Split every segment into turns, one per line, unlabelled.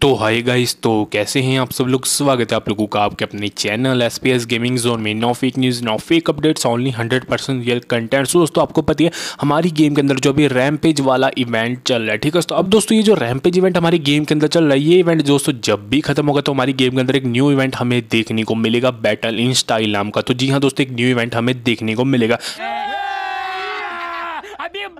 तो hi guys तो कैसे हैं आप सब लोग स्वागत है आप लोगों का आपके अपने channel S P S gaming zone में no fake news no fake updates only hundred percent real contents दोस्तों आपको पता है हमारी गेम के अंदर जो अभी रैमपेज वाला इवेंट चल रहा है ठीक है तो अब दोस्तों ये जो रैमपेज इवेंट हमारी गेम के अंदर चल रहा है ये इवेंट दोस्तों जब भी खत्म होगा तो हमारी गेम के अंदर एक न्यू इवेंट हमें देखने को मिलेगा बैटल इन स्टाइल नाम का तो जी हाँ दोस्तों एक न्यू इवेंट हमें देखने को मिलेगा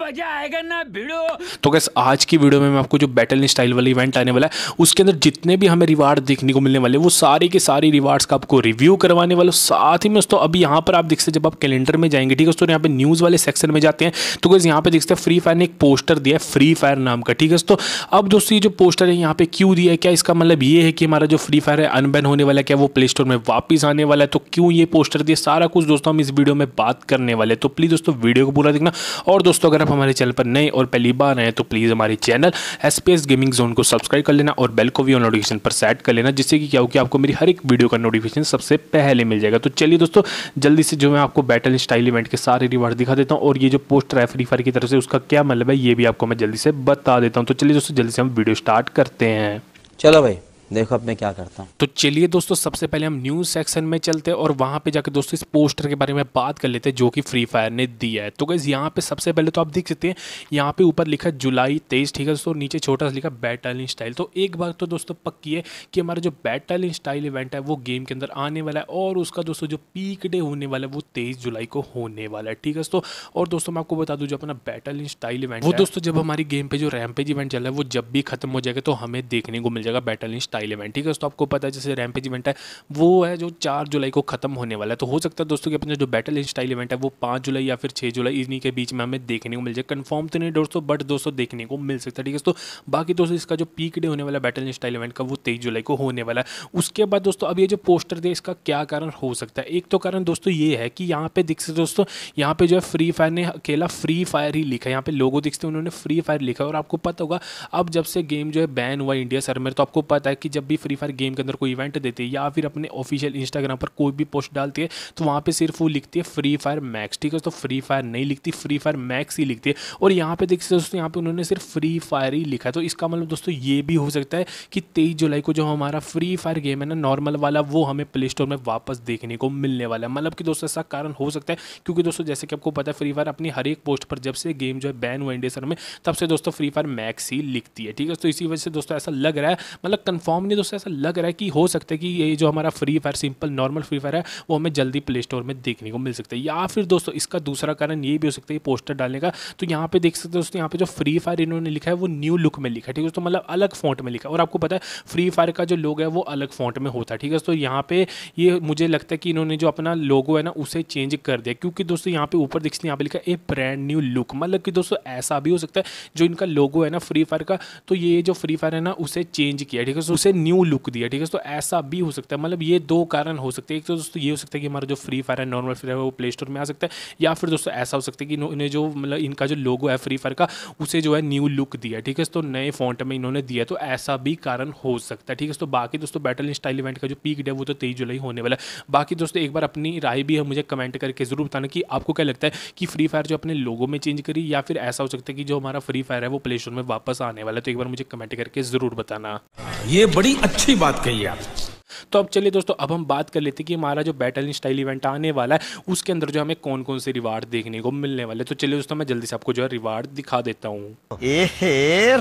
मजा आएगा ना भिड़ो तो कैसे आज की वीडियो में मैं आपको जो बैटल स्टाइल वाला इवेंट आने वाला है उसके अंदर जितने भी हमें रिवार्ड देखने को मिलने वाले वो सारे के सारे रिवार्ड्स का आपको रिव्यू करवाने वाले साथ ही में दोस्तों अभी यहाँ पर आप देख सकते जब आप कैलेंडर में जाएंगे ठीक है दोस्तों यहाँ पे न्यूज़ वाले सेक्शन में जाते हैं तो कैसे यहाँ पे देख सकते हैं फ्री फायर ने एक पोस्टर दिया है फ्री फायर नाम का ठीक है दोस्तों अब दोस्तों ये जो पोस्टर है यहाँ पे क्यों दिया है क्या इसका मतलब ये है कि हमारा जो फ्री फायर है अनबैन होने वाला है क्या वो प्ले स्टोर में वापस आने वाला है तो क्यों ये पोस्टर दिया सारा कुछ दोस्तों हम इस वीडियो में बात करने वाले तो प्लीज़ दोस्तों वीडियो को पूरा देखना और दोस्तों अगर आप हमारे चैनल पर नए और पहली बार आए तो प्लीज़ हमारे चैनल एस गेमिंग जोन को सब्सक्राइब कर लेना और बेल को भी नोटिफिकेशन पर सेट कर लेना जिससे कि क्या होगी आपको मेरी हर एक वीडियो का नोटिफिकेशन सबसे पहले मिल जाएगा तो चलिए दोस्तों जल्दी से जो मैं आपको बैटल स्टाइल इवेंट के सारे रिवार्ड दिखा देता हूँ और ये जो पोस्टर है फ्री फायर की तरफ से उसका क्या मतलब है ये भी आपको मैं जल्दी से बता देता हूँ तो चलिए दोस्तों जल्दी से हम वीडियो स्टार्ट करते हैं चलो भाई देखो अब मैं क्या करता हूँ तो चलिए दोस्तों सबसे पहले हम न्यूज़ सेक्शन में चलते हैं और वहाँ पे जाकर दोस्तों इस पोस्टर के बारे में बात कर लेते हैं जो कि फ्री फायर ने दिया है तो गैस यहाँ पे सबसे पहले तो आप देख सकते हैं यहाँ पे ऊपर लिखा जुलाई तेईस ठीक है दोस्तों नीचे छोटा सा लिखा बैटलिंग स्टाइल तो एक बार तो दोस्तों पक्की है कि हमारा जो बैटलिंग स्टाइल इवेंट है वो गेम के अंदर आने वाला है और उसका दोस्तों जो पीक डे होने वाला है वो तेईस जुलाई को होने वाला है ठीक है दोस्तों और दोस्तों मैं आपको बता दूँ जो अपना बैटलिंग स्टाइल इवेंट वो दोस्तों जब हमारी गेम पे जो रैमपेज इवेंट चल रहा है वो जब भी खत्म हो जाएगा तो हमें देखने को मिल जाएगा बैटलिंग स्टाइल स्टाइल इवेंट ठीक है दोस्तों आपको पता है जैसे रैमपेज इवेंट है वो है जो चार जुलाई को खत्म होने वाला है तो हो सकता है दोस्तों कि अपना जो बैटल स्टाइल इवेंट है वो पाँच जुलाई या फिर छः जुलाई इन्हीं के बीच में हमें देखने को मिल जाए कन्फर्म तो नहीं दोस्तों बट दोस्तों देखने को मिल सकता है ठीक है दोस्तों बाकी दोस्तों इसका जो पीक डे होने वाला बैटल स्टाइल इवेंट का वो तेईस जुलाई को होने वाला है उसके बाद दोस्तों अब ये जो पोस्टर थे इसका क्या कारण हो सकता है एक तो कारण दोस्तों ये है कि यहाँ पे दिख सकते दोस्तों यहाँ पे जो है फ्री फायर ने अकेला फ्री फायर ही लिखा यहाँ पे लोगों दिखते हैं उन्होंने फ्री फायर लिखा और आपको पता होगा अब जब से गेम जो है बैन हुआ इंडिया सर में तो आपको पता है कि कि जब भी फ्री फायर गेम के अंदर कोई इवेंट देती है या फिर अपने ऑफिशियल इंस्टाग्राम पर कोई भी पोस्ट डालती है तो वहाँ पर सिर्फ वो लिखती है फ्री फायर मैक्स ठीक है तो फ्री फायर नहीं लिखती फ्री फायर मैक्स ही लिखती है और यहाँ पर देखिए दोस्तों यहाँ पर उन्होंने सिर्फ फ्री फायर ही लिखा है तो इसका मतलब दोस्तों ये भी हो सकता है कि तेईस जुलाई को जो हमारा फ्री फायर गेम है ना नॉर्मल वाला वो हमें प्ले स्टोर में वापस देखने को मिलने वाला है मतलब कि दोस्तों ऐसा कारण हो सकता है क्योंकि दोस्तों जैसे कि आपको पता है फ्री फायर अपनी हर एक पोस्ट पर जब से गेम जो है बैन हुआ इंडिया में तब से दोस्तों फ्री फायर मैक्स ही लिखती है ठीक है तो इसी वजह से दोस्तों ऐसा लग रहा है मतलब कन्फर्म नॉमिनी दोस्तों ऐसा लग रहा है कि हो सकता है कि ये जो हमारा Free Fire simple normal Free Fire है वो हमें जल्दी प्ले स्टोर में देखने को मिल सकता है या फिर दोस्तों इसका दूसरा कारण ये भी हो सकता है पोस्टर डालने का तो यहाँ पे देख सकते हो दोस्तों यहाँ पे जो फ्री फायर इन्होंने लिखा है वो न्यू लुक में लिखा है ठीक है दोस्तों मतलब अलग फॉन्ट में लिखा और आपको पता है फ्री फायर का जो लोग है वो अलग फॉन्ट में होता है ठीक है तो यहाँ पे ये मुझे लगता है कि इन्होंने जो अपना लोगो है ना उसे चेंज कर दिया क्योंकि दोस्तों यहाँ पे ऊपर देखते यहाँ पे लिखा है ए ब्रांड न्यू लुक मतलब कि दोस्तों ऐसा भी हो सकता है जो इनका लोगो है ना फ्री फायर का तो ये जो फ्री फायर है ना उसे चेंज किया ठीक है उसे न्यू लुक दिया ठीक है तो ऐसा भी हो सकता है मतलब ये दो कारण हो सकते हैं एक तो दोस्तों ये हो सकता है कि हमारा जो फ्री फायर है नॉर्मल फ्री फायर वो प्ले स्टोर में आ सकता है या फिर दोस्तों ऐसा हो सकता है कि इन्हें जो मतलब इनका जो लोगो है फ्री फायर का उसे जो है न्यू लुक दिया ठीक है तो नए फॉन्ट में इन्होंने दिया तो ऐसा भी कारण हो सकता है ठीक है तो बाकी दोस्तों बैटल स्टाइल इवेंट का जो पीक डे वो तो तेईस जुलाई होने वाला है बाकी दोस्तों एक बार अपनी राय भी है मुझे कमेंट करके ज़रूर बताना कि आपको क्या लगता है कि फ्री फायर जो अपने लोगों में चेंज करी या फिर ऐसा हो सकता है कि जो हमारा फ्री फायर है वो प्ले स्टोर में वापस आने वाला है तो एक बार मुझे कमेंट करके ज़रूर बताना ये बड़ी अच्छी बात कही आपने तो अब चलिए दोस्तों अब हम बात कर लेते हैं कि हमारा जो बैटल स्टाइल इवेंट आने वाला है उसके अंदर जो हमें कौन कौन से रिवार्ड देखने को मिलने वाले तो चलिए दोस्तों मैं जल्दी से आपको जो है रिवार्ड दिखा देता हूँ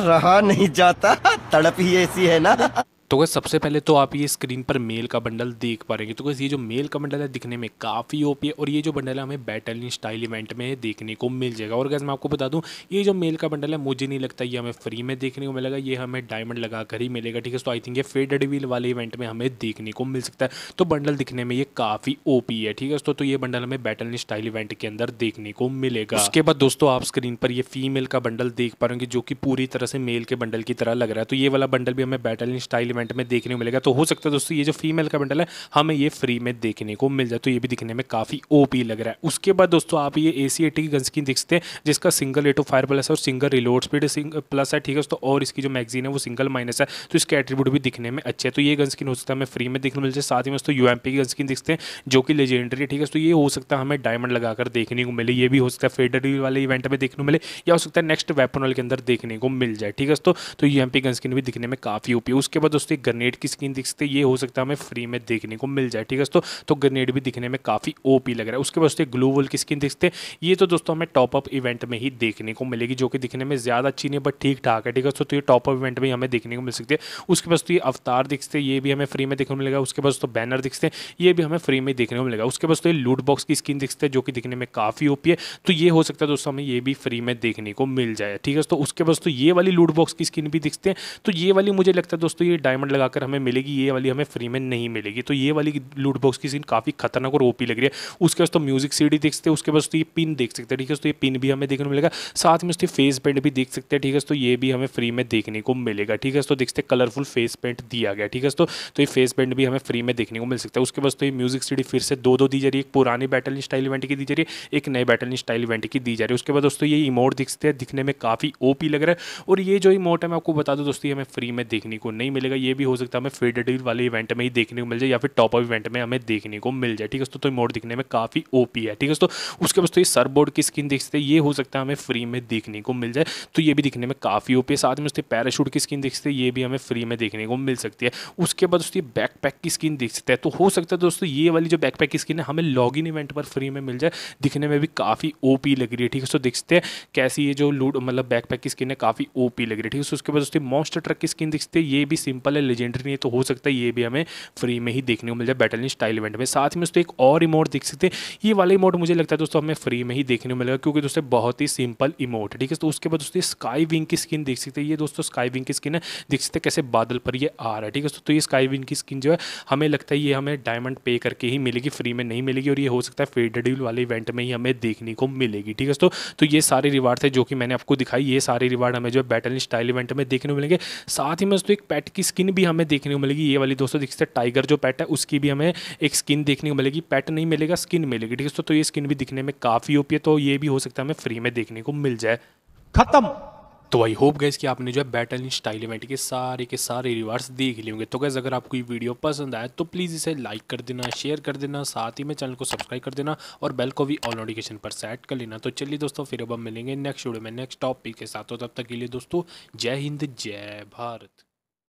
रहा नहीं जाता तड़प ही ऐसी है ना तो गैस सबसे पहले तो आप ये स्क्रीन पर मेल का बंडल देख पा रहे हैं तो गैस ये जो मेल का बंडल है दिखने में काफ़ी ओपी है और ये जो बंडल है हमें बैटल इन स्टाइल इवेंट में देखने को मिल जाएगा और गैस मैं आपको बता दूं ये जो मेल का बंडल है मुझे नहीं लगता ये हमें फ्री में देखने को मिलेगा ये हमें डायमंड लगा कर ही मिलेगा ठीक है तो आई थिंक ये फेडेड व्हील वाले इवेंट में हमें देखने को मिल सकता है तो बंडल दिखने में ये काफ़ी ओ है ठीक है दोस्तों तो ये बंडल हमें बैटल इन स्टाइल इवेंट के अंदर देखने को मिलेगा उसके बाद दोस्तों आप स्क्रीन पर ये फीमेल का बंडल देख पा रहे जो कि पूरी तरह से मेल के बंडल की तरह लग रहा है तो ये वाला बंडल भी हमें बैटल इन स्टाइल इवेंट में देखने को मिलेगा तो हो सकता है दोस्तों ये जो फीमेल का बंडल है हमें ये फ्री में देखने को मिल जाए तो ये भी दिखने में काफ़ी ओपी लग रहा है उसके बाद दोस्तों आप ये ए सी एटी की गन स्किन देख सकते हैं जिसका सिंगल एटो फायर प्लस है और सिंगल रिलोड स्पीड प्लस है ठीक है दोस्तों और इसकी जो मैगजीन है वो सिंगल माइनस है तो इसके एट्रीब्यूट भी दिखने में अच्छे तो ये गन हो सकता है हमें फ्री में देखने मिल जाए साथ ही में दोस्तों यू एम पी की गन स्किन देखते हैं जो कि लेजेंडरी है ठीक है तो ये हो सकता है हमें डायमंड लगाकर देखने को मिले ये भी हो सकता है फेडरी वाले इवेंट में देखने को मिले या हो सकता है नेक्स्ट वेपन वाले के अंदर देखने को मिल जाए ठीक है दोस्तों तो यू एम पी गन भी दिखने में काफ़ी उपयोग उसके बाद दोस्त एक ग्रनेड की स्क्रीन दिख सकते हैं ये हो सकता है हमें फ्री में देखने को मिल जाए ठीक है दोस्तों तो ग्रनेड तो भी दिखने में काफ़ी ओपी लग रहा है उसके बाद दोस्तों ग्लू वॉल की स्क्रीन दिखते हैं ये तो दोस्तों हमें टॉप अप इवेंट में ही देखने को मिलेगी जो कि दिखने में ज़्यादा अच्छी नहीं है बट ठीक ठाक है ठीक है दोस्तों तो ये टॉपअप इवेंट में हमें देखने को मिल सकती है उसके बाद ये अवतार दिखते हैं ये भी हमें फ्री में देखने को मिलेगा उसके बाद दोस्तों बैनर दिखते हैं ये भी हमें फ्री में देखने को मिलेगा उसके बाद तो ये लूट बॉक्स की स्क्रीन दिखते है जो कि दिखने में काफ़ी ओपी है तो ये हो सकता है दोस्तों हमें ये भी फ्री में देखने को मिल जाए ठीक है दोस्तों उसके बाद तो ये वाली लूट बॉक्स की स्क्रीन भी दिखते हैं तो ये वाली मुझे लगता है दोस्तों ये डायमंड डायमंड लगाकर हमें मिलेगी ये वाली हमें फ्री में नहीं मिलेगी तो ये वाली लूट बॉक्स की सीन काफ़ी खतरनाक और ओपी लग रही है उसके बाद तो म्यूजिक सीडी देख सकते हैं उसके बाद तो ये पिन देख सकते हैं ठीक है तो ये पिन भी हमें देखने को मिलेगा साथ में उसकी फेस पेंट भी देख सकते हैं ठीक है तो ये भी हमें फ्री में देखने को मिलेगा ठीक है तो देख सकते कलरफुल फेस पेंट दिया गया ठीक है तो, तो ये फेस पेंट भी हमें फ्री में देखने को मिल सकता है उसके बाद तो ये म्यूजिक सीडी फिर से दो दो दी जा रही है एक पुरानी बैटल स्टाइल इवेंट की दी जा रही है एक नए बैटल स्टाइल इवेंट की दी जा रही है उसके बाद दोस्तों ये इमोट दिख सकते हैं दिखने में काफ़ी ओपी लग रहा है और ये जो इमोट है मैं आपको बता दूं दोस्तों ये हमें फ्री में देखने को नहीं मिलेगा ये भी हो सकता है हमें फेडेटिव वाले इवेंट में ही देखने को मिल जाए या फिर टॉप ऑफ इवेंट में हमें देखने को मिल जाए ठीक है दोस्तों तो मोड दिखने में काफ़ी ओपी है ठीक है दोस्तों उसके बाद तो ये सर बोर्ड की स्किन देख सकते हैं ये हो सकता है हमें फ्री में देखने को मिल जाए तो ये भी दिखने में काफ़ी ओपी है साथ में उसके पैराशूट की स्किन देख सकते हैं ये भी हमें फ्री में देखने को मिल सकती है उसके बाद उसकी बैक की स्किन देख सकते हैं तो हो सकता है दोस्तों ये वाली जो बैक की स्किन है हमें लॉग इवेंट पर फ्री में मिल जाए दिखने में भी काफ़ी ओपी लग रही है ठीक है दोस्तों देख सकते हैं कैसी ये जो लूट मतलब बैक की स्किन है काफ़ी ओपी लग रही है ठीक है उसके बाद उसकी मॉन्स्टर ट्रक की स्किन दिखती है ये भी सिंपल वाला लेजेंडरी नहीं है तो हो सकता है ये भी हमें फ्री में ही देखने को मिल जाए बैटल स्टाइल इवेंट में साथ में उसको एक और इमोट देख सकते हैं ये वाला इमोट मुझे लगता है दोस्तों हमें फ्री में ही देखने को मिलेगा क्योंकि दोस्तों बहुत ही सिंपल इमोट ठीक है तो उसके बाद दोस्तों स्काई विंग की स्किन देख सकते हैं ये दोस्तों स्काई विंग की स्किन है देख सकते कैसे बादल पर ये आ रहा है ठीक है तो ये स्काई विंग की स्किन जो है हमें लगता है ये हमें डायमंड पे करके ही मिलेगी फ्री में नहीं मिलेगी और ये हो सकता है फेडेड्यूल वाले इवेंट में ही हमें देखने को मिलेगी ठीक है तो, तो ये सारे रिवार्ड थे जो कि मैंने आपको दिखाई ये सारे रिवार्ड हमें जो है बैटल स्टाइल इवेंट में देखने को मिलेंगे साथ ही में दोस्तों एक पैट की स्किन स्किन भी हमें देखने को मिलेगी ये वाली दोस्तों हैं टाइगर जो पैट है उसकी भी हमें एक स्किन देखने को मिलेगी पैट नहीं मिलेगा स्किन मिलेगी ठीक है तो ये स्किन भी दिखने में काफ़ी ओपी है तो ये भी हो सकता है हमें फ्री में देखने को मिल जाए खत्म तो आई होप गैस कि आपने जो है बैटल इन स्टाइल इवेंट के सारे के सारे रिवार्ड्स देख लिए होंगे तो गैस अगर आपको ये वीडियो पसंद आया तो प्लीज़ इसे लाइक कर देना शेयर कर देना साथ ही में चैनल को सब्सक्राइब कर देना और बेल को भी ऑल नोटिफिकेशन पर सेट कर लेना तो चलिए दोस्तों फिर अब हम मिलेंगे नेक्स्ट वीडियो में नेक्स्ट टॉपिक के साथ तो तब तक के लिए दोस्तों जय हिंद जय भारत